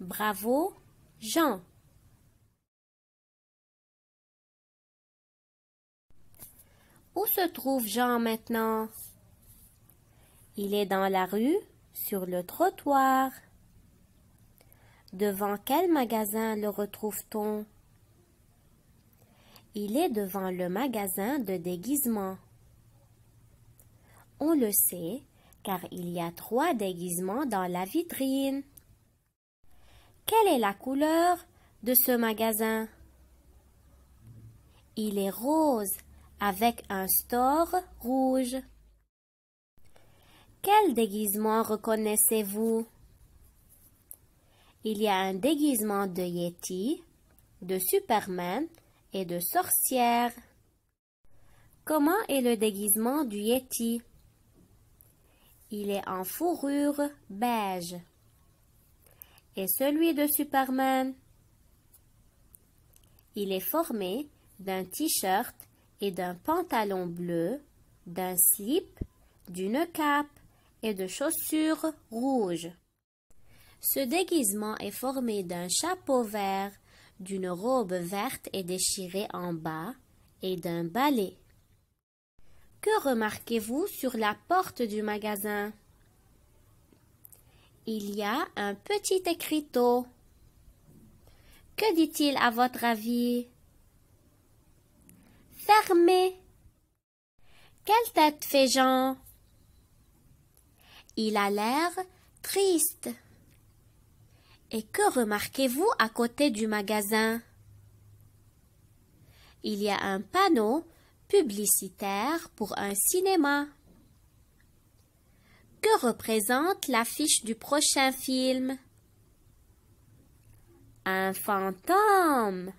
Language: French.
Bravo, Jean. Où se trouve Jean maintenant? Il est dans la rue, sur le trottoir. Devant quel magasin le retrouve-t-on? Il est devant le magasin de déguisement. On le sait, car il y a trois déguisements dans la vitrine. Quelle est la couleur de ce magasin Il est rose avec un store rouge. Quel déguisement reconnaissez-vous Il y a un déguisement de Yeti, de Superman et de sorcière. Comment est le déguisement du Yeti Il est en fourrure beige. Et celui de Superman. Il est formé d'un t-shirt et d'un pantalon bleu, d'un slip, d'une cape et de chaussures rouges. Ce déguisement est formé d'un chapeau vert, d'une robe verte et déchirée en bas et d'un balai. Que remarquez-vous sur la porte du magasin? il y a un petit écriteau. Que dit-il à votre avis Fermé. Quelle tête fait Jean Il a l'air triste. Et que remarquez-vous à côté du magasin Il y a un panneau publicitaire pour un cinéma. Que représente l'affiche du prochain film Un fantôme